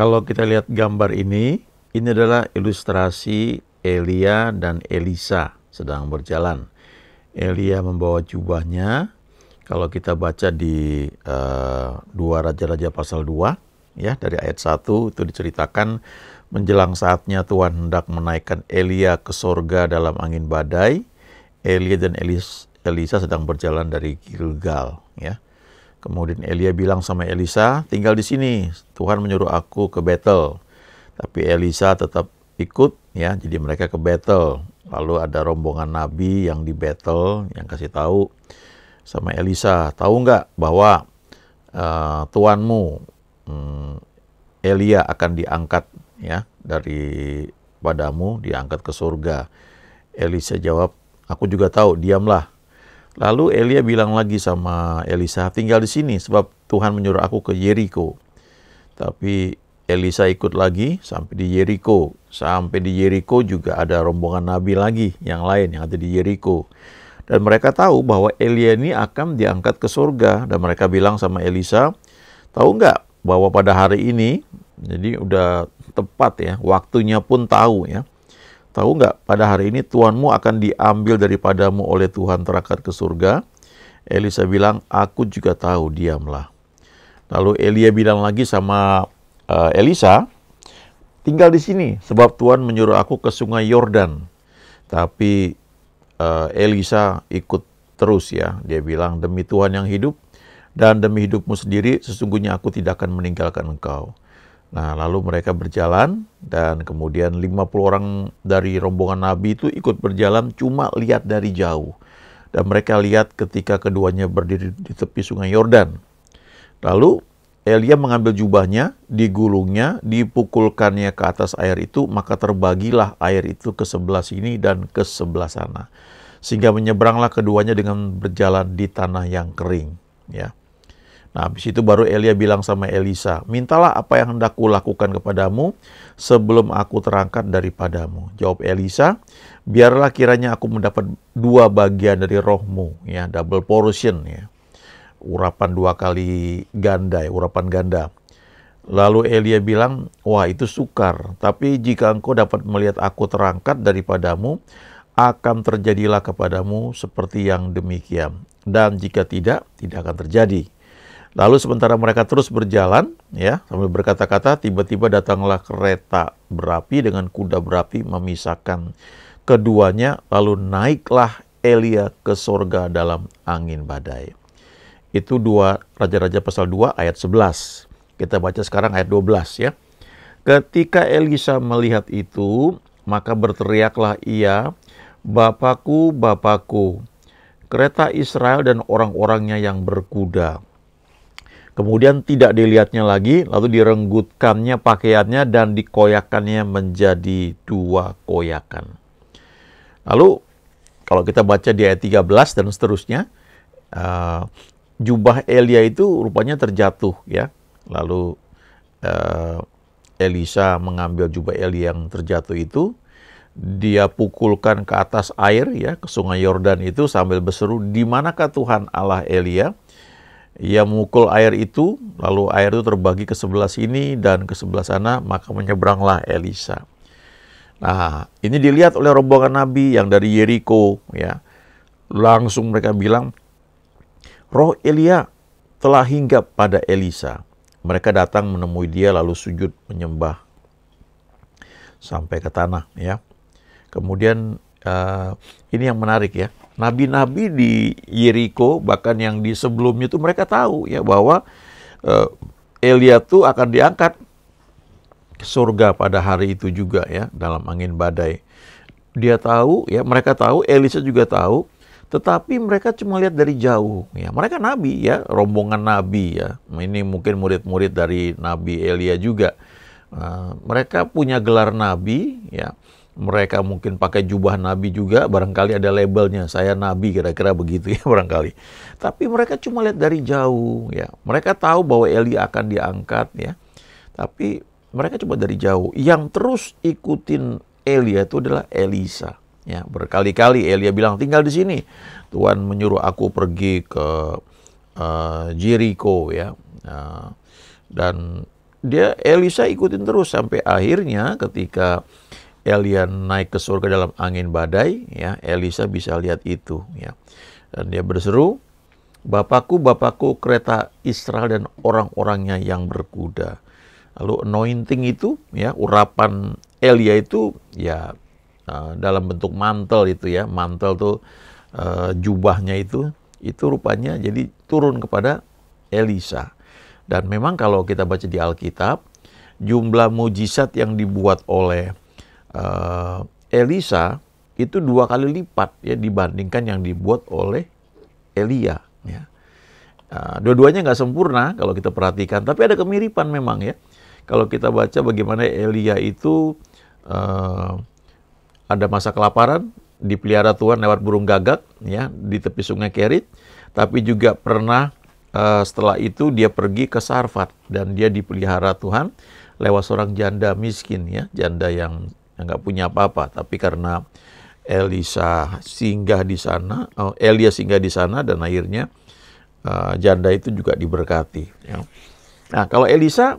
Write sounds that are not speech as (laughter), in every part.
Kalau kita lihat gambar ini, ini adalah ilustrasi Elia dan Elisa sedang berjalan. Elia membawa jubahnya. Kalau kita baca di uh, dua raja-raja pasal 2 ya dari ayat 1 itu diceritakan menjelang saatnya Tuhan hendak menaikkan Elia ke sorga dalam angin badai. Elia dan Elis, Elisa sedang berjalan dari Gilgal ya. Kemudian Elia bilang sama Elisa, tinggal di sini. Tuhan menyuruh aku ke Betel. Tapi Elisa tetap ikut ya, jadi mereka ke Betel. Lalu ada rombongan nabi yang di Betel yang kasih tahu sama Elisa, tahu nggak bahwa uh, eh, tuanmu um, hmm, Elia akan diangkat ya dari padamu diangkat ke surga. Elisa jawab, aku juga tahu, diamlah Lalu Elia bilang lagi sama Elisa, tinggal di sini sebab Tuhan menyuruh aku ke Jericho. Tapi Elisa ikut lagi sampai di Jericho. Sampai di Jericho juga ada rombongan nabi lagi yang lain yang ada di Jericho. Dan mereka tahu bahwa Elia ini akan diangkat ke surga. Dan mereka bilang sama Elisa, tahu nggak bahwa pada hari ini, jadi udah tepat ya, waktunya pun tahu ya. Tahu nggak, pada hari ini tuanmu akan diambil daripadamu oleh Tuhan terangkat ke surga. Elisa bilang, aku juga tahu, diamlah. Lalu Elia bilang lagi sama uh, Elisa, tinggal di sini, sebab Tuhan menyuruh aku ke sungai Yordan. Tapi uh, Elisa ikut terus ya, dia bilang, demi Tuhan yang hidup, dan demi hidupmu sendiri, sesungguhnya aku tidak akan meninggalkan engkau. Nah, lalu mereka berjalan dan kemudian 50 orang dari rombongan Nabi itu ikut berjalan cuma lihat dari jauh. Dan mereka lihat ketika keduanya berdiri di tepi sungai Yordan. Lalu Elia mengambil jubahnya, digulungnya, dipukulkannya ke atas air itu, maka terbagilah air itu ke sebelah sini dan ke sebelah sana. Sehingga menyeberanglah keduanya dengan berjalan di tanah yang kering. Ya. Nah, habis itu baru Elia bilang sama Elisa, "Mintalah apa yang hendak kulakukan kepadamu sebelum aku terangkat daripadamu." Jawab Elisa, "Biarlah kiranya aku mendapat dua bagian dari rohmu, ya, double portion ya. Urapan dua kali ganda, ya, urapan ganda." Lalu Elia bilang, "Wah, itu sukar, tapi jika engkau dapat melihat aku terangkat daripadamu, akan terjadilah kepadamu seperti yang demikian, dan jika tidak, tidak akan terjadi." Lalu sementara mereka terus berjalan, ya, sambil berkata-kata, tiba-tiba datanglah kereta berapi dengan kuda berapi memisahkan keduanya, lalu naiklah Elia ke sorga dalam angin badai. Itu dua Raja-Raja pasal 2 ayat 11. Kita baca sekarang ayat 12 ya. Ketika Elisa melihat itu, maka berteriaklah ia, Bapakku, Bapakku, kereta Israel dan orang-orangnya yang berkuda Kemudian tidak dilihatnya lagi, lalu direnggutkannya pakaiannya dan dikoyakannya menjadi dua koyakan. Lalu kalau kita baca di ayat 13 dan seterusnya, uh, jubah Elia itu rupanya terjatuh ya. Lalu uh, Elisa mengambil jubah Elia yang terjatuh itu, dia pukulkan ke atas air ya ke sungai Yordan itu sambil berseru, "Di manakah Tuhan Allah Elia?" ia memukul air itu, lalu air itu terbagi ke sebelah sini dan ke sebelah sana, maka menyeberanglah Elisa. Nah, ini dilihat oleh rombongan Nabi yang dari Yeriko, ya. Langsung mereka bilang, roh Elia telah hinggap pada Elisa. Mereka datang menemui dia lalu sujud menyembah sampai ke tanah, ya. Kemudian uh, ini yang menarik ya nabi-nabi di Yeriko bahkan yang di sebelumnya itu mereka tahu ya bahwa uh, Elia itu akan diangkat ke surga pada hari itu juga ya dalam angin badai. Dia tahu ya mereka tahu Elisa juga tahu tetapi mereka cuma lihat dari jauh ya mereka nabi ya rombongan nabi ya ini mungkin murid-murid dari nabi Elia juga uh, mereka punya gelar nabi ya mereka mungkin pakai jubah nabi juga, barangkali ada labelnya, saya nabi kira-kira begitu ya (laughs) barangkali. Tapi mereka cuma lihat dari jauh ya. Mereka tahu bahwa Eli akan diangkat ya. Tapi mereka cuma dari jauh. Yang terus ikutin Eli itu adalah Elisa. Ya, berkali-kali Elia bilang tinggal di sini. Tuhan menyuruh aku pergi ke uh, eh, Jericho ya. Uh, dan dia Elisa ikutin terus sampai akhirnya ketika Elia naik ke surga dalam angin badai, ya Elisa bisa lihat itu, ya. Dan dia berseru, "Bapakku, Bapakku, kereta Israel dan orang-orangnya yang berkuda." Lalu anointing itu, ya, urapan Elia itu, ya eh, dalam bentuk mantel itu ya, mantel tuh eh, jubahnya itu, itu rupanya jadi turun kepada Elisa. Dan memang kalau kita baca di Alkitab, jumlah mujizat yang dibuat oleh uh, Elisa itu dua kali lipat ya dibandingkan yang dibuat oleh Elia. Ya. Uh, dua-duanya nggak sempurna kalau kita perhatikan, tapi ada kemiripan memang ya. Kalau kita baca bagaimana Elia itu uh, ada masa kelaparan, dipelihara Tuhan lewat burung gagak ya di tepi sungai Kerit, tapi juga pernah uh, setelah itu dia pergi ke Sarfat dan dia dipelihara Tuhan lewat seorang janda miskin ya, janda yang Nah, nggak punya apa-apa. Tapi karena Elisa singgah di sana, oh, Elia singgah di sana dan akhirnya uh, janda itu juga diberkati. Ya. Nah kalau Elisa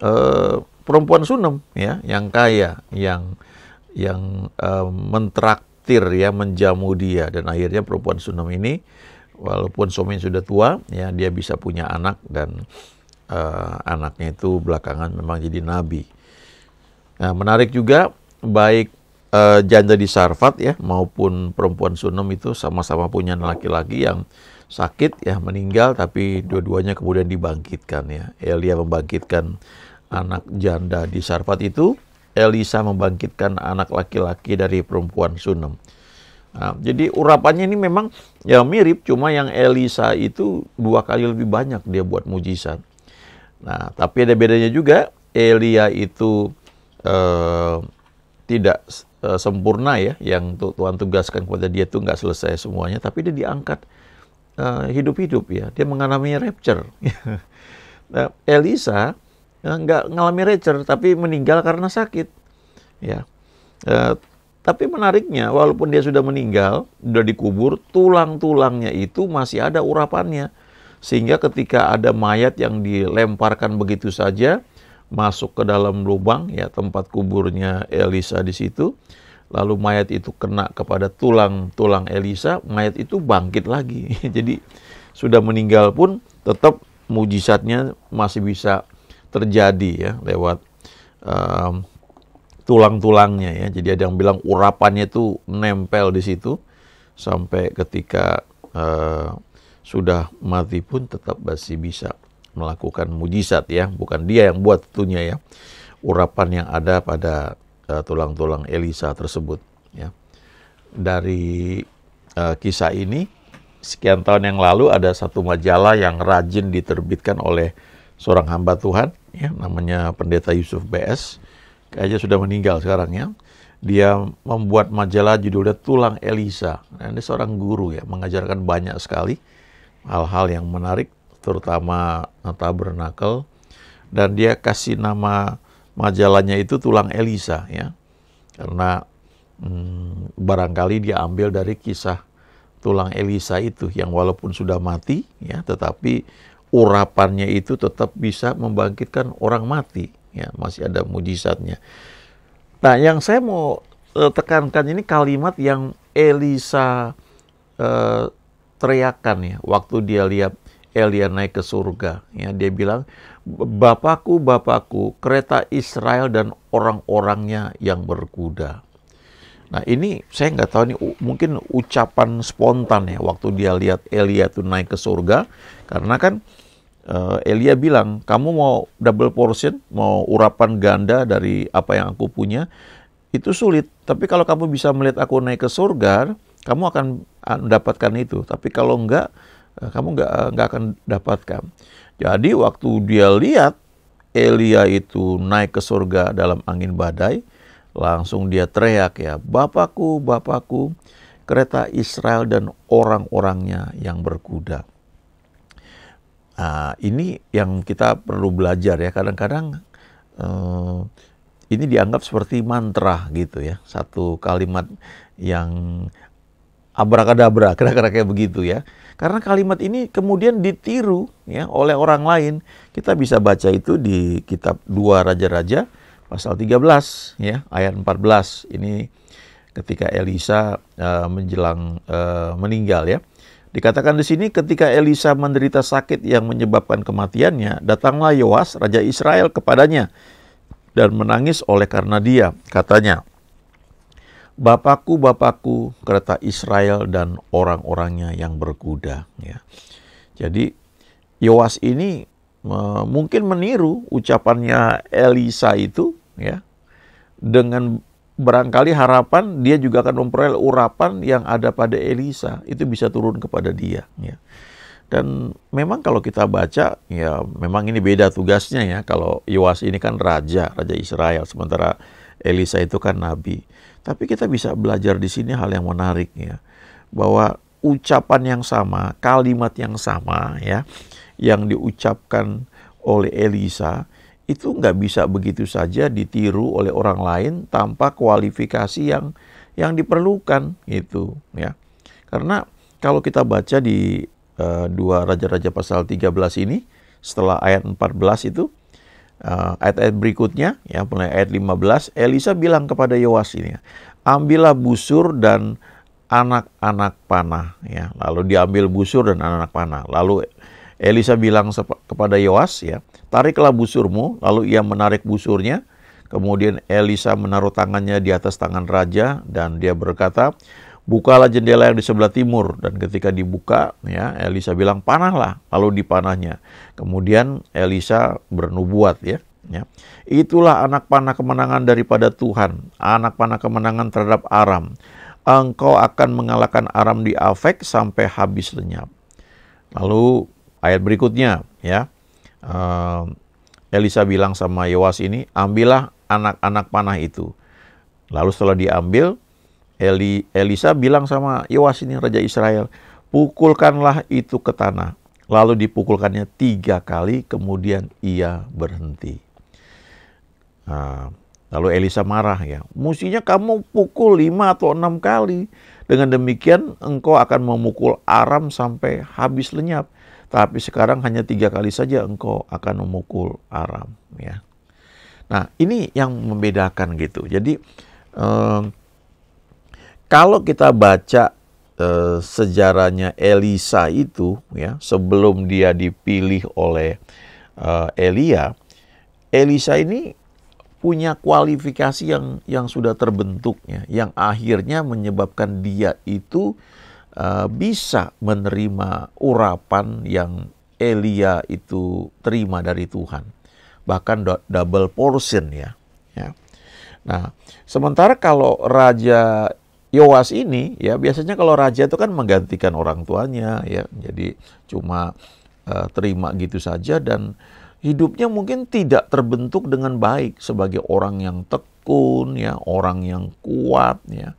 uh, perempuan Sunem ya, yang kaya, yang yang uh, mentraktir ya, menjamu dia dan akhirnya perempuan Sunem ini walaupun suaminya sudah tua ya dia bisa punya anak dan uh, anaknya itu belakangan memang jadi nabi. Nah, menarik juga baik uh, janda di Sarfat ya maupun perempuan Sunem itu sama-sama punya laki-laki yang sakit ya meninggal tapi dua-duanya kemudian dibangkitkan ya. Elia membangkitkan anak janda di Sarfat itu, Elisa membangkitkan anak laki-laki dari perempuan Sunem. Nah, jadi urapannya ini memang ya mirip, cuma yang Elisa itu dua kali lebih banyak dia buat mujizat. Nah, tapi ada bedanya juga. Elia itu eh, tidak uh, sempurna ya yang Tuhan tugaskan kepada dia itu nggak selesai semuanya tapi dia diangkat eh, hidup-hidup uh, ya dia mengalami rapture (laughs) nah, Elisa eh, nggak ngalami rapture tapi meninggal karena sakit ya uh, tapi menariknya walaupun dia sudah meninggal sudah dikubur tulang-tulangnya itu masih ada urapannya sehingga ketika ada mayat yang dilemparkan begitu saja masuk ke dalam lubang ya tempat kuburnya Elisa di situ. Lalu mayat itu kena kepada tulang-tulang Elisa, mayat itu bangkit lagi. (laughs) Jadi sudah meninggal pun tetap mujizatnya masih bisa terjadi ya lewat um, tulang-tulangnya ya. Jadi ada yang bilang urapannya itu nempel di situ sampai ketika uh, sudah mati pun tetap masih bisa melakukan mujizat ya, bukan dia yang buat tentunya ya. Urapan yang ada pada e, tulang-tulang uh, Elisa tersebut ya. Dari uh, kisah ini sekian tahun yang lalu ada satu majalah yang rajin diterbitkan oleh seorang hamba Tuhan ya namanya pendeta Yusuf BS kayaknya sudah meninggal sekarang ya dia membuat majalah judulnya Tulang Elisa nah, ini seorang guru ya mengajarkan banyak sekali hal-hal yang menarik terutama Tabernakel dan dia kasih nama majalahnya itu tulang Elisa ya karena hmm, barangkali dia ambil dari kisah tulang Elisa itu yang walaupun sudah mati ya tetapi urapannya itu tetap bisa membangkitkan orang mati ya masih ada mujizatnya nah yang saya mau eh, tekankan ini kalimat yang Elisa eh, teriakan ya waktu dia lihat Elia naik ke surga. Ya, dia bilang, Bapakku, Bapakku, kereta Israel dan orang-orangnya yang berkuda. Nah ini saya nggak tahu ini mungkin ucapan spontan ya waktu dia lihat Elia tuh naik ke surga karena kan uh, Elia bilang kamu mau double portion mau urapan ganda dari apa yang aku punya itu sulit tapi kalau kamu bisa melihat aku naik ke surga kamu akan ah, mendapatkan itu tapi kalau enggak Eh, kamu nggak eh, nggak akan dapatkan. Jadi waktu dia lihat Elia itu naik ke surga dalam angin badai, langsung dia teriak ya, Bapakku, Bapakku, kereta Israel dan orang-orangnya yang berkuda. Nah, ini yang kita perlu belajar ya, kadang-kadang eh, ini dianggap seperti mantra gitu ya, satu kalimat yang abrakadabra, (laughs) kira-kira kayak begitu ya. Karena kalimat ini kemudian ditiru ya oleh orang lain. Kita bisa baca itu di kitab Dua Raja-raja pasal 13 ya ayat 14. Ini ketika Elisa uh, menjelang uh, meninggal ya. Dikatakan di sini ketika Elisa menderita sakit yang menyebabkan kematiannya, datanglah Yoas raja Israel kepadanya dan menangis oleh karena dia, katanya. Bapakku, Bapakku, kereta Israel dan orang-orangnya yang berkuda. Ya. Jadi Yoas ini uh, mungkin meniru ucapannya Elisa itu, ya, dengan barangkali harapan dia juga akan memperoleh urapan yang ada pada Elisa itu bisa turun kepada dia. Ya. Dan memang kalau kita baca, ya memang ini beda tugasnya ya. Kalau Yoas ini kan raja, raja Israel, sementara Elisa itu kan nabi. Tapi kita bisa belajar di sini hal yang menarik ya. Bahwa ucapan yang sama, kalimat yang sama ya, yang diucapkan oleh Elisa itu nggak bisa begitu saja ditiru oleh orang lain tanpa kualifikasi yang yang diperlukan gitu ya. Karena kalau kita baca di uh, dua raja-raja pasal 13 ini setelah ayat 14 itu Eh, ayat-ayat uh, berikutnya ya mulai ayat 15 Elisa bilang kepada Yoas ini ambillah busur dan anak-anak panah ya lalu diambil busur dan anak-anak panah lalu Elisa bilang kepada Yoas ya tariklah busurmu lalu ia menarik busurnya kemudian Elisa menaruh tangannya di atas tangan raja dan dia berkata bukalah jendela yang di sebelah timur dan ketika dibuka ya Elisa bilang panahlah lalu dipanahnya kemudian Elisa bernubuat ya ya itulah anak panah kemenangan daripada Tuhan anak panah kemenangan terhadap Aram engkau akan mengalahkan Aram di Afek sampai habis lenyap lalu ayat berikutnya ya eh, Elisa bilang sama Yoas ini ambillah anak-anak panah itu lalu setelah diambil Eli, Elisa bilang sama Yoas ini Raja Israel, pukulkanlah itu ke tanah. Lalu dipukulkannya tiga kali, kemudian ia berhenti. Nah, lalu Elisa marah ya, mestinya kamu pukul lima atau enam kali. Dengan demikian engkau akan memukul Aram sampai habis lenyap. Tapi sekarang hanya tiga kali saja engkau akan memukul Aram. Ya. Nah ini yang membedakan gitu. Jadi eh, kalau kita baca eh, sejarahnya Elisa itu ya, sebelum dia dipilih oleh eh, Elia, Elisa ini punya kualifikasi yang yang sudah terbentuknya, yang akhirnya menyebabkan dia itu uh, bisa menerima urapan yang Elia itu terima dari Tuhan, bahkan double portion ya. ya. Nah, sementara kalau Raja Yowas ini ya biasanya kalau raja itu kan menggantikan orang tuanya ya jadi cuma uh, terima gitu saja dan hidupnya mungkin tidak terbentuk dengan baik sebagai orang yang tekun ya orang yang kuat ya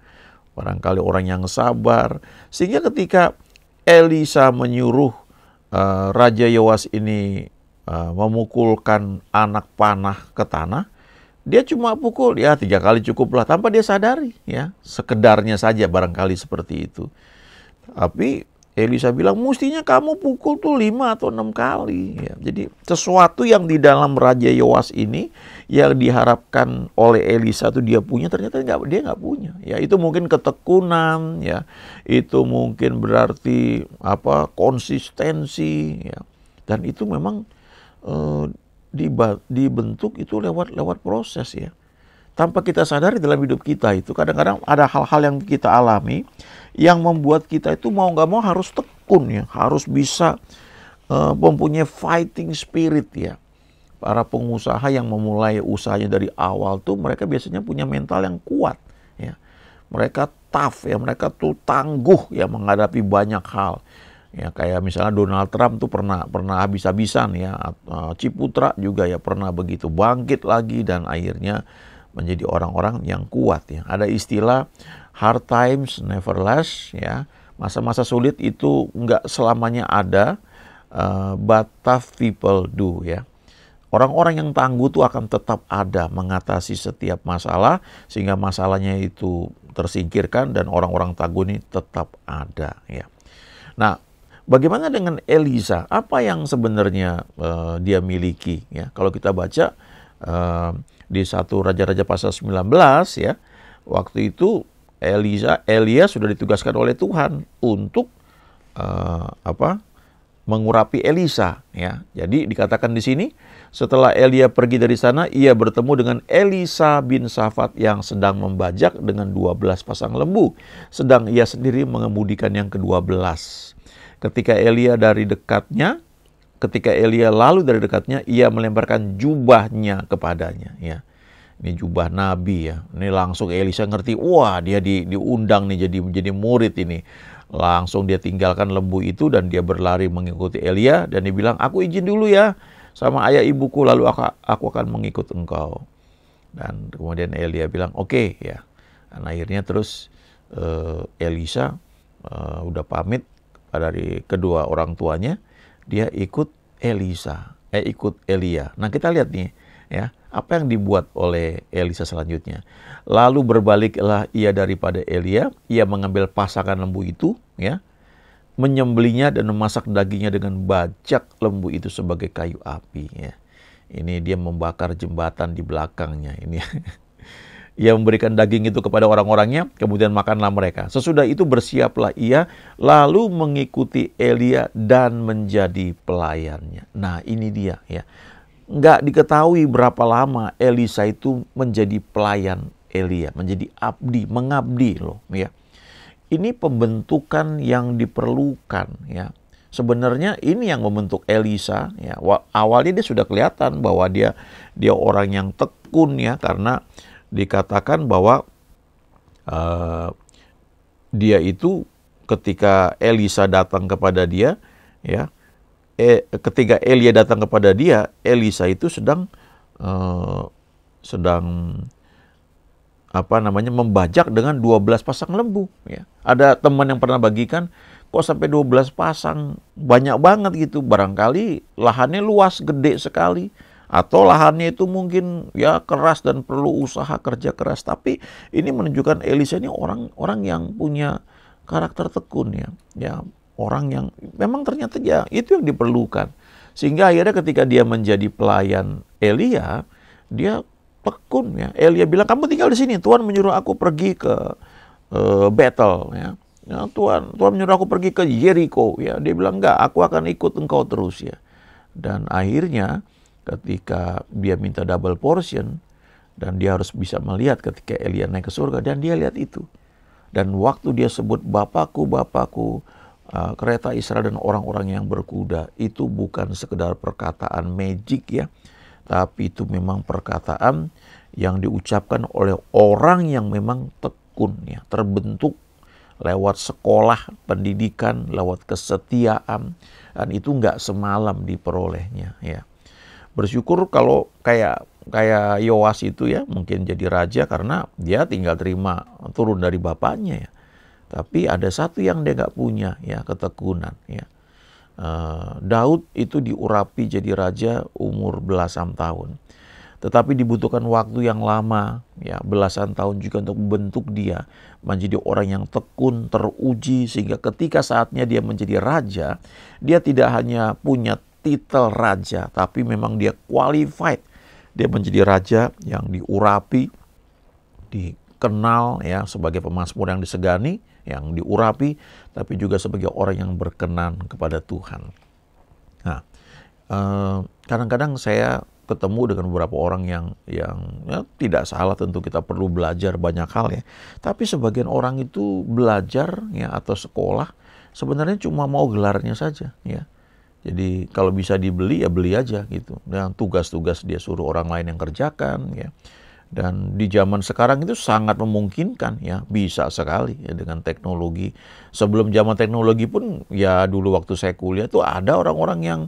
barangkali orang yang sabar sehingga ketika Elisa menyuruh uh, raja Yowas ini uh, memukulkan anak panah ke tanah dia cuma pukul ya tiga kali cukuplah tanpa dia sadari ya sekedarnya saja barangkali seperti itu tapi Elisa bilang mestinya kamu pukul tuh lima atau enam kali ya jadi sesuatu yang di dalam Raja Yoas ini yang diharapkan oleh Elisa tuh dia punya ternyata nggak dia nggak punya ya itu mungkin ketekunan ya itu mungkin berarti apa konsistensi ya dan itu memang eh, dibentuk itu lewat lewat proses ya. Tanpa kita sadari dalam hidup kita itu kadang-kadang ada hal-hal yang kita alami yang membuat kita itu mau nggak mau harus tekun ya, harus bisa uh, mempunyai fighting spirit ya. Para pengusaha yang memulai usahanya dari awal tuh mereka biasanya punya mental yang kuat ya. Mereka tough ya, mereka tuh tangguh ya menghadapi banyak hal ya kayak misalnya Donald Trump tuh pernah pernah habis-habisan ya e, Ciputra juga ya pernah begitu bangkit lagi dan akhirnya menjadi orang-orang yang kuat ya ada istilah hard times never last ya masa-masa sulit itu nggak selamanya ada uh, but tough people do ya Orang-orang yang tangguh tuh akan tetap ada mengatasi setiap masalah sehingga masalahnya itu tersingkirkan dan orang-orang tangguh ini tetap ada ya. Nah, Bagaimana dengan Elisa? Apa yang sebenarnya uh, dia miliki? Ya, kalau kita baca uh, di satu Raja-Raja pasal 19 ya, waktu itu Elisa Elia sudah ditugaskan oleh Tuhan untuk uh, apa? mengurapi Elisa ya. Jadi dikatakan di sini setelah Elia pergi dari sana ia bertemu dengan Elisa bin Safat yang sedang membajak dengan 12 pasang lembu sedang ia sendiri mengemudikan yang ke-12. Ketika Elia dari dekatnya, ketika Elia lalu dari dekatnya, ia melemparkan jubahnya kepadanya. Ya, ini jubah Nabi ya. Ini langsung Elisa ngerti, wah dia di, diundang nih jadi menjadi murid ini. Langsung dia tinggalkan lembu itu dan dia berlari mengikuti Elia dan dia bilang, aku izin dulu ya sama ayah ibuku lalu aku, aku akan mengikut engkau. Dan kemudian Elia bilang, oke okay, ya. Dan akhirnya terus uh, Elisa uh, udah pamit dari kedua orang tuanya, dia ikut Elisa, eh ikut Elia. Nah, kita lihat nih ya, apa yang dibuat oleh Elisa selanjutnya. Lalu berbaliklah ia daripada Elia, ia mengambil pasakan lembu itu, ya, menyembelinya dan memasak dagingnya dengan bajak lembu itu sebagai kayu api, ya. Ini dia membakar jembatan di belakangnya ini. (laughs) ia memberikan daging itu kepada orang-orangnya, kemudian makanlah mereka. Sesudah itu bersiaplah ia, lalu mengikuti Elia dan menjadi pelayannya. Nah ini dia ya. Nggak diketahui berapa lama Elisa itu menjadi pelayan Elia, menjadi abdi, mengabdi loh ya. Ini pembentukan yang diperlukan ya. Sebenarnya ini yang membentuk Elisa ya. Awalnya dia sudah kelihatan bahwa dia dia orang yang tekun ya karena dikatakan bahwa uh, dia itu ketika Elisa datang kepada dia, ya, eh, ketika Elia datang kepada dia, Elisa itu sedang uh, sedang apa namanya membajak dengan 12 pasang lembu ya. Ada teman yang pernah bagikan kok sampai 12 pasang banyak banget gitu barangkali lahannya luas gede sekali atau lahannya itu mungkin ya keras dan perlu usaha kerja keras tapi ini menunjukkan Elisa ini orang-orang yang punya karakter tekun ya ya orang yang memang ternyata ya itu yang diperlukan sehingga akhirnya ketika dia menjadi pelayan Elia dia tekun ya Elia bilang kamu tinggal di sini Tuhan menyuruh aku pergi ke uh, eh, battle ya Ya, Tuhan, Tuhan menyuruh aku pergi ke Jericho. Ya, dia bilang enggak, aku akan ikut engkau terus ya. Dan akhirnya ketika dia minta double portion dan dia harus bisa melihat ketika Elia naik ke surga dan dia lihat itu. Dan waktu dia sebut Bapakku, Bapakku, uh, kereta Israel dan orang-orang yang berkuda itu bukan sekedar perkataan magic ya, tapi itu memang perkataan yang diucapkan oleh orang yang memang tekun ya, terbentuk lewat sekolah, pendidikan, lewat kesetiaan dan itu nggak semalam diperolehnya ya bersyukur kalau kayak kayak Yoas itu ya mungkin jadi raja karena dia tinggal terima turun dari bapaknya ya. Tapi ada satu yang dia nggak punya ya ketekunan ya. Uh, Daud itu diurapi jadi raja umur belasan tahun. Tetapi dibutuhkan waktu yang lama, ya belasan tahun juga untuk membentuk dia menjadi orang yang tekun, teruji sehingga ketika saatnya dia menjadi raja, dia tidak hanya punya titel raja, tapi memang dia qualified. Dia menjadi raja yang diurapi, dikenal ya sebagai pemasmur yang disegani, yang diurapi, tapi juga sebagai orang yang berkenan kepada Tuhan. Nah, eh, kadang-kadang eh, saya ketemu dengan beberapa orang yang yang ya, tidak salah tentu kita perlu belajar banyak hal ya. Tapi sebagian orang itu belajar ya atau sekolah sebenarnya cuma mau gelarnya saja ya jadi kalau bisa dibeli ya beli aja gitu. Dan tugas-tugas dia suruh orang lain yang kerjakan ya. Dan di zaman sekarang itu sangat memungkinkan ya, bisa sekali ya dengan teknologi. Sebelum zaman teknologi pun ya dulu waktu saya kuliah tuh ada orang-orang yang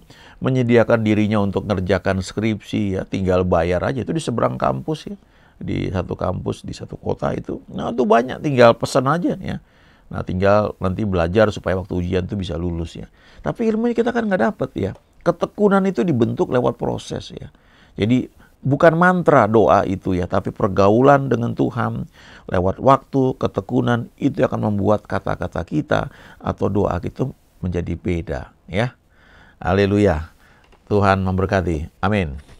menyediakan dirinya untuk ngerjakan skripsi ya, tinggal bayar aja itu di seberang kampus ya. Di satu kampus, di satu kota itu. Nah, itu banyak tinggal pesan aja ya Nah tinggal nanti belajar supaya waktu ujian itu bisa lulus ya. Tapi ilmunya kita kan nggak dapat ya. Ketekunan itu dibentuk lewat proses ya. Jadi bukan mantra doa itu ya, tapi pergaulan dengan Tuhan lewat waktu, ketekunan itu akan membuat kata-kata kita atau doa kita menjadi beda ya. Haleluya. Tuhan memberkati. Amin.